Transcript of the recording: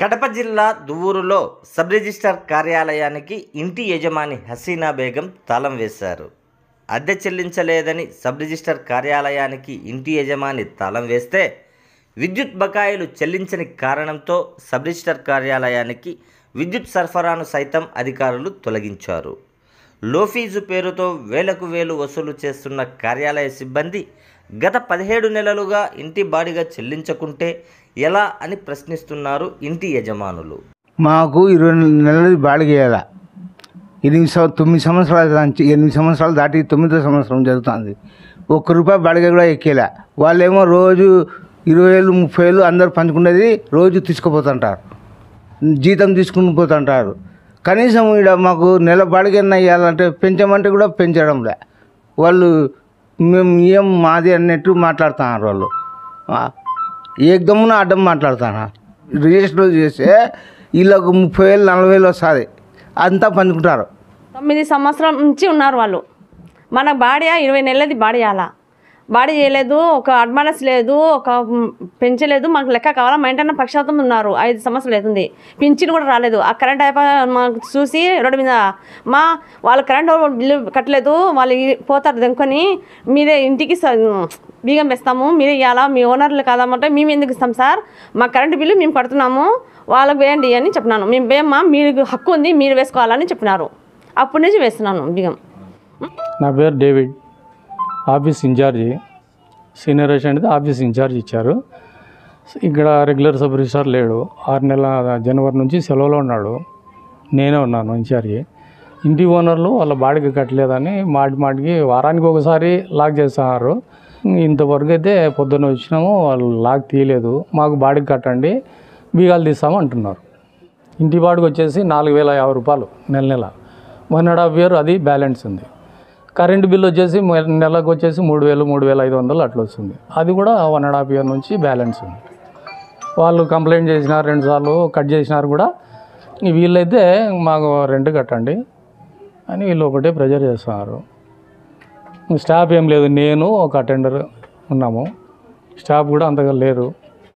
కడప జిల్లా దువ్వూరులో sub registrar కార్యాలయానికి ఇంటి యజమాని హసీనా బేగం తాళం వేశారు అద్దె చెల్లించలేదని సబ్ రిజిస్టార్ కార్యాలయానికి ఇంటి యజమాని తాళం వేస్తే విద్యుత్ బకాయిలు చెల్లించని కారణంతో సబ్ రిజిస్టార్ కార్యాలయానికి విద్యుత్ సరఫరాను సైతం అధికారులు తొలగించారు లోఫీజు పేరుతో వేలకు వేలు వసూలు చేస్తున్న కార్యాలయ సిబ్బంది గత పదిహేడు నెలలుగా ఇంటి బాడిగా చెల్లించకుంటే ఎలా అని ప్రశ్నిస్తున్నారు ఇంటి యజమానులు మాకు ఇరవై నెలలు బాడిగేయాల ఎనిమిది సంవ తొమ్మిది సంవత్సరాల నుంచి ఎనిమిది సంవత్సరాలు దాటి తొమ్మిదో సంవత్సరం జరుగుతుంది ఒక్క రూపాయి బాడిగ కూడా ఎక్కేలా వాళ్ళేమో రోజు ఇరవై వేలు ముప్పై వేలు అందరు పంచుకునేది రోజు తీసుకుపోతుంటారు జీతం తీసుకుని పోతుంటారు కనీసం ఇక్కడ మాకు నెల బాడిగన్న ఇవ్వాలంటే పెంచమంటే కూడా పెంచడంలే వాళ్ళు మేము ఏం మాది అన్నట్టు మాట్లాడుతున్నారు వాళ్ళు ఏకదమ్మున అడ్డం మాట్లాడతాను రిజిస్టర్ చేస్తే వీళ్ళకు ముప్పై వేలు నలభై వేలు వస్తుంది అంతా పంచుకుంటారు తొమ్మిది సంవత్సరం నుంచి ఉన్నారు వాళ్ళు మన బాడియా ఇరవై నెలలది బాడియాలా బాడీ చేయలేదు ఒక అడ్మానస్ లేదు ఒక పెంచలేదు మాకు లెక్క కావాలా మెంటైన పక్షాతం ఉన్నారు ఐదు సంవత్సరాలు అవుతుంది పింఛన్ కూడా రాలేదు ఆ కరెంట్ అయిపోయి మాకు చూసి రోడ్డు మీద మా వాళ్ళ కరెంట్ బిల్లు కట్టలేదు వాళ్ళు పోతారు దొంగకొని మీరే ఇంటికి బీగం వేస్తాము మీరే ఇవ్వాలా మీ ఓనర్లు కాదామంటే మేము ఎందుకు ఇస్తాం సార్ మా కరెంటు బిల్లు మేము కడుతున్నాము వాళ్ళకి వేయండి అని చెప్పినాను మేము వేయమ్మా మీకు హక్కు ఉంది మీరు వేసుకోవాలని చెప్పినారు అప్పటి నుంచి వేస్తున్నాను బిగం నా పేరు David office incharge senior assistant office incharge ఇచ్చారు ఇక్కడ రెగ్యులర్ సబ్ రిజిస్టార్ లేడు ఆరు నెలల జనవరి నుంచి సెలవులో ఉన్నాడు నేనే ఉన్నాను ఇన్ఛార్జి ఇంటి ఓనర్లు వాళ్ళ బాడికి కట్టలేదని మాటి మాటికి వారానికి ఒకసారి లాక్ చేస్తున్నారు ఇంతవరకు అయితే పొద్దున్న వచ్చినాము వాళ్ళు లాక్ తీయలేదు మాకు బాడికి కట్టండి బీగాలు తీస్తాము అంటున్నారు ఇంటి బాడికి వచ్చేసి నాలుగు వేల యాభై రూపాయలు నెల నెల వన్ అండ్ హాఫ్ ఇయర్ అది బ్యాలెన్స్ ఉంది కరెంటు బిల్ వచ్చేసి నెలకు వచ్చేసి మూడు వేలు మూడు వేల ఐదు వందలు అట్లా వస్తుంది అది కూడా వన్ అండ్ హాఫ్ ఇయర్ నుంచి బ్యాలెన్స్ ఉంది వాళ్ళు కంప్లైంట్ చేసినారు రెండుసార్లు కట్ చేసినారు కూడా వీళ్ళైతే మాకు రెంట్ కట్టండి అని వీళ్ళు ఒకటే ప్రెజర్ చేస్తున్నారు స్టాఫ్ ఏం లేదు నేను ఒక అటెండర్ ఉన్నాము స్టాఫ్ కూడా అంతగా లేరు